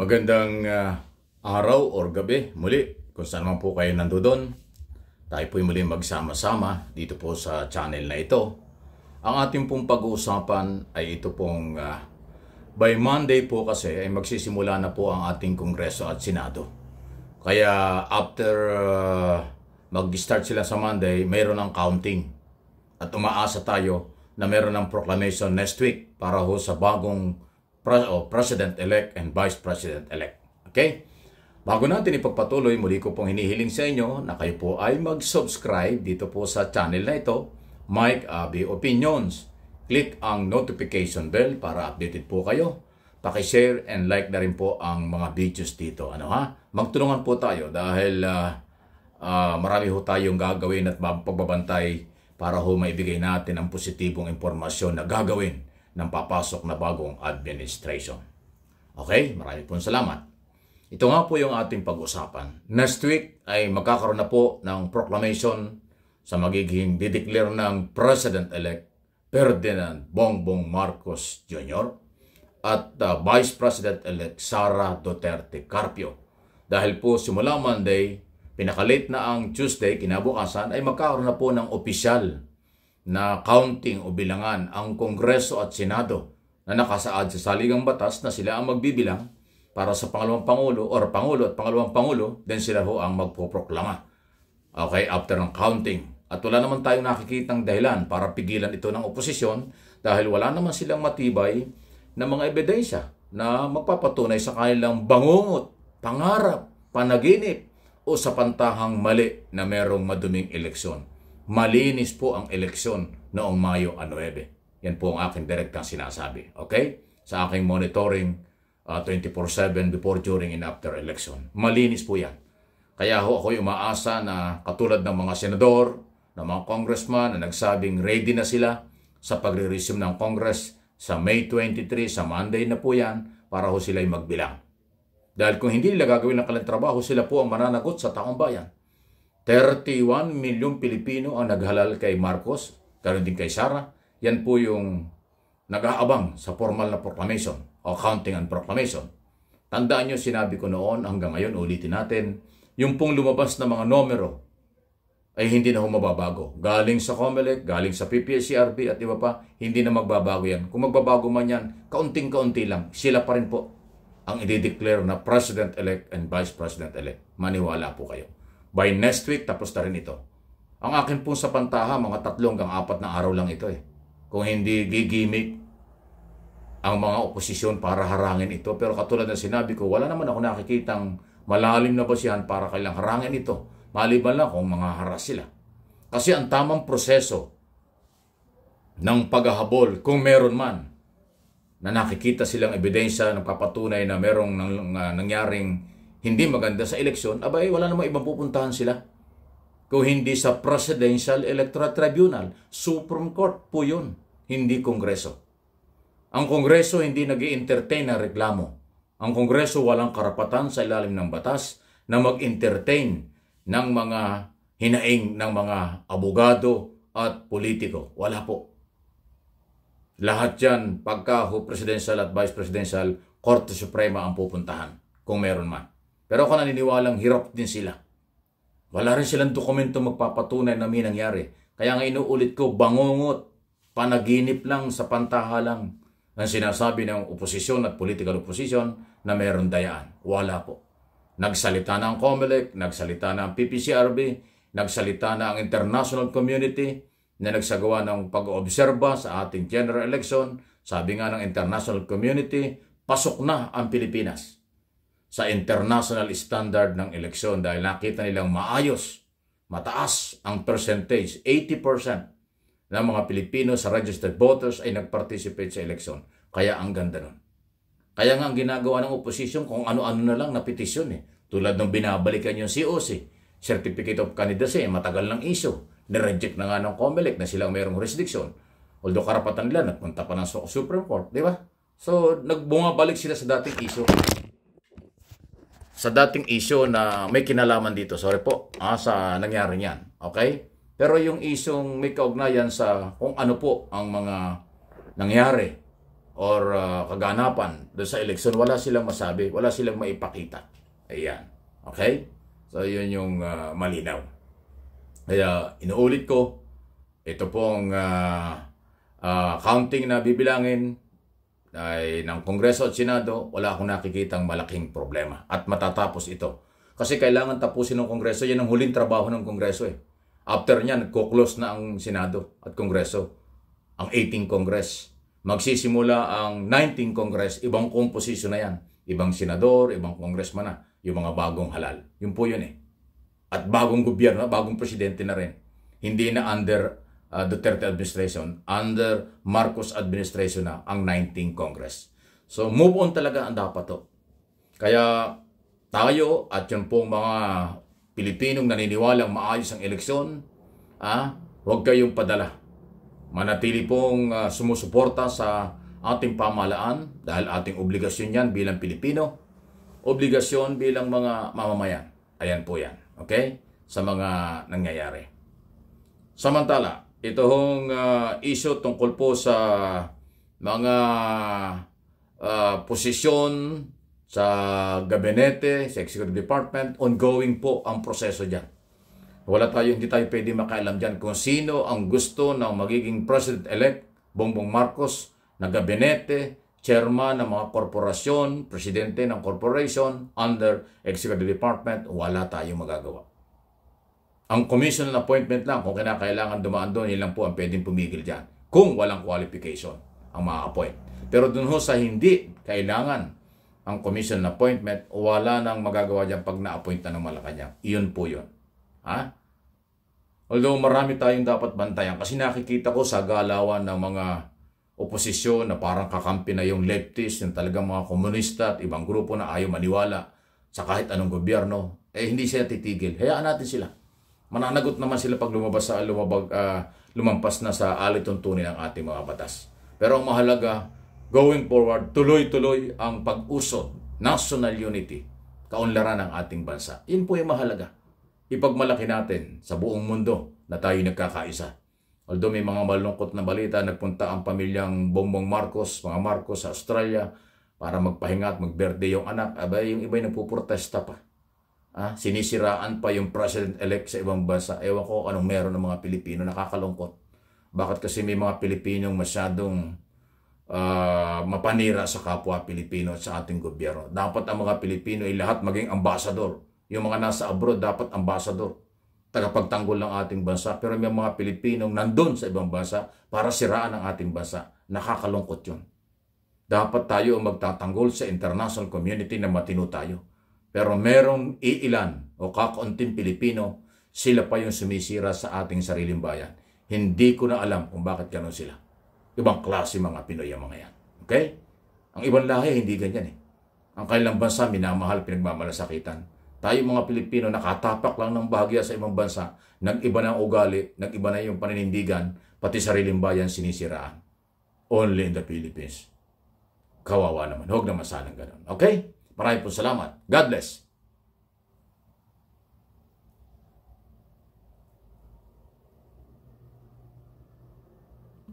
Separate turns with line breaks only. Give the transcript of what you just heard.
Magandang uh, araw or gabi muli kung saan man po kayo nandoon. Tayo po muli magsama-sama dito po sa channel na ito. Ang ating pong pag-uusapan ay ito pong uh, by Monday po kasi ay magsisimula na po ang ating Kongreso at Senado. Kaya after uh, mag-start sila sa Monday, mayroon ng counting. At umaasa tayo na mayroon ng proclamation next week para ho sa bagong Oh, President-elect and Vice President-elect. Okay? Bago natin ipagpatuloy, muli ko pong hinihiling sa inyo na kayo po ay mag-subscribe dito po sa channel na ito, Mike Abi Opinions. Click ang notification bell para updated po kayo. Pakishare and like na rin po ang mga videos dito. Ano ha? Magtulungan po tayo dahil uh, uh, marami ho tayong gagawin at pagbabantay para ho maibigay natin ang positibong impormasyon na gagawin ng papasok na bagong administration. Okay, maraming pong salamat. Ito nga po yung ating pag-usapan. Next week ay magkakaroon na po ng proclamation sa magiging dideclare ng President-elect Ferdinand Bongbong Marcos Jr. at uh, Vice President-elect Sara Duterte Carpio. Dahil po simula Monday, pinakalate na ang Tuesday, kinabukasan, ay magkakaroon na po ng opisyal na counting o bilangan ang Kongreso at Senado na nakasaad sa saligang batas na sila ang magbibilang para sa pangalawang pangulo or pangulo at pangalawang pangulo, then sila ho ang magpoproklama. Okay, after ng counting. At wala naman tayong nakikitang dahilan para pigilan ito ng oposisyon dahil wala naman silang matibay na mga ebidensya na magpapatunay sa kanilang bangungot, pangarap, panaginip o sa pantahang mali na merong maduming eleksyon malinis po ang eleksyon noong Mayo 9. Yan po ang aking direktang sinasabi. Okay? Sa aking monitoring uh, ah, 24-7 before, during, and after election. Malinis po yan. Kaya ho ako umaasa na katulad ng mga senador, ng mga congressman na nagsabing ready na sila sa pagre-resume ng Congress sa May 23, sa Monday na po yan, para ho sila'y magbilang. Dahil kung hindi nila gagawin ang kalang trabaho, sila po ang mananagot sa taong bayan. 31 milyong Pilipino ang naghalal kay Marcos, ganoon din kay Sara. Yan po yung nag-aabang sa formal na proclamation o counting and proclamation. Tandaan nyo, sinabi ko noon hanggang ngayon, ulitin natin, yung pong lumabas na mga numero ay hindi na humababago. Galing sa COMELEC, galing sa PPSCRB at iba pa, hindi na magbabago yan. Kung magbabago man yan, kaunting-kaunti lang, sila pa rin po ang i-declare na President-elect and Vice President-elect. Maniwala po kayo by next week tapos na rin ito. Ang akin pong sa pantaha, mga tatlong hanggang apat na araw lang ito eh. Kung hindi gigimik ang mga oposisyon para harangin ito. Pero katulad ng sinabi ko, wala naman ako nakikitang malalim na basihan para kailang harangin ito. Maliban lang kung mga haras sila. Kasi ang tamang proseso ng paghahabol, kung meron man, na nakikita silang ebidensya ng papatunay na merong nang, nangyaring hindi maganda sa eleksyon, abay wala namang ibang pupuntahan sila. Kung hindi sa Presidential Electoral Tribunal, Supreme Court po yun, hindi Kongreso. Ang Kongreso hindi nag entertain ng reklamo. Ang Kongreso walang karapatan sa ilalim ng batas na mag-entertain ng mga hinaing ng mga abogado at politiko. Wala po. Lahat yan, pagka presidential at vice presidential, Korte Suprema ang pupuntahan, kung meron man. Pero ako naniniwalang hirap din sila. Wala rin silang dokumento magpapatunay na may nangyari. Kaya nga inuulit ko, bangungot, panaginip lang sa pantaha lang ng sinasabi ng oposisyon at political opposition na mayroon dayaan. Wala po. Nagsalita na ang COMELEC, nagsalita na ang PPCRB, nagsalita na ang international community na nagsagawa ng pag-obserba sa ating general election. Sabi nga ng international community, pasok na ang Pilipinas sa international standard ng eleksyon dahil nakita nilang maayos, mataas ang percentage, 80% ng mga Pilipino sa registered voters ay nag-participate sa eleksyon. Kaya ang ganda nun. Kaya nga ang ginagawa ng oposisyon kung ano-ano na lang na petisyon eh. Tulad ng binabalikan yung COC, Certificate of Candidacy, eh, matagal ng issue. Nireject na nga ng COMELEC na silang mayroong jurisdiction. Although karapatan nila, nagpunta pa ng Supreme Court, di ba? So, nagbumabalik sila sa dating issue sa dating issue na may kinalaman dito. Sorry po ah, sa nangyari niyan. Okay? Pero yung isyong may kaugnayan sa kung ano po ang mga nangyari or uh, kaganapan doon sa eleksyon, wala silang masabi, wala silang maipakita. Ayan. Okay? So, yun yung uh, malinaw. Kaya, inuulit ko, ito pong uh, ah, uh, counting na bibilangin ay, ng Kongreso at Senado, wala akong nakikitang malaking problema. At matatapos ito. Kasi kailangan tapusin ng Kongreso. Yan ang huling trabaho ng Kongreso eh. After niyan, nagko-close na ang Senado at Kongreso. Ang 18 Congress. Magsisimula ang 19 Congress. Ibang composition na yan. Ibang senador, ibang kongresman na. Yung mga bagong halal. Yun po yun eh. At bagong gobyerno, bagong presidente na rin. Hindi na under uh, Duterte administration, under Marcos administration na ang 19th Congress. So move on talaga ang dapat to. Kaya tayo at yung pong mga Pilipinong naniniwalang maayos ang eleksyon, ah, huwag kayong padala. Manatili pong uh, sumusuporta sa ating pamahalaan dahil ating obligasyon yan bilang Pilipino, obligasyon bilang mga mamamayan. Ayan po yan. Okay? Sa mga nangyayari. Samantala, ito hong uh, issue tungkol po sa mga uh, posisyon sa gabinete, sa executive department, ongoing po ang proseso dyan. Wala tayo, hindi tayo pwede makailam dyan kung sino ang gusto ng magiging president-elect Bongbong Marcos na gabinete, chairman ng mga korporasyon, presidente ng corporation, under executive department, wala tayong magagawa. Ang commission appointment lang, kung kailangan dumaan doon, yun lang po ang pwedeng pumigil dyan. Kung walang qualification ang mga appoint. Pero doon ho sa hindi, kailangan ang commission appointment, wala nang magagawa dyan pag na-appoint na ng Malacanang. Iyon po yun. Ha? Although marami tayong dapat bantayan kasi nakikita ko sa galawan ng mga oposisyon na parang kakampi na yung leftist, yung talagang mga komunista at ibang grupo na ayaw maniwala sa kahit anong gobyerno, eh hindi sila titigil. Hayaan natin sila. Mananagot naman sila pag lumabas sa lumabag, uh, lumampas na sa alituntunin ng ating mga batas. Pero ang mahalaga, going forward, tuloy-tuloy ang pag-usod, national unity, kaunlaran ng ating bansa. Yun po yung mahalaga. Ipagmalaki natin sa buong mundo na tayo nagkakaisa. Although may mga malungkot na balita, nagpunta ang pamilyang Bongbong Marcos, mga Marcos sa Australia, para magpahinga at mag-birthday yung anak, abay yung iba'y nagpuprotesta pa. Ah, sinisiraan pa yung president-elect sa ibang bansa. Ewan ko anong meron ng mga Pilipino. Nakakalungkot. Bakit kasi may mga Pilipinong masyadong uh, mapanira sa kapwa Pilipino at sa ating gobyerno. Dapat ang mga Pilipino ay lahat maging ambasador. Yung mga nasa abroad dapat ambasador. Tagapagtanggol ng ating bansa. Pero may mga Pilipinong nandun sa ibang bansa para siraan ang ating bansa. Nakakalungkot yun. Dapat tayo ang magtatanggol sa international community na matino tayo pero merong iilan o kakaunting Pilipino, sila pa yung sumisira sa ating sariling bayan. Hindi ko na alam kung bakit ganun sila. Ibang klase mga Pinoy ang mga yan. Okay? Ang ibang lahi hindi ganyan eh. Ang kailang bansa minamahal, pinagmamalasakitan. Tayo mga Pilipino nakatapak lang ng bahagya sa ibang bansa, nag-iba na ugali, nag-iba na yung paninindigan, pati sariling bayan sinisiraan. Only in the Philippines. Kawawa naman. Huwag naman sanang ganun. Okay? Maraming po salamat. God bless.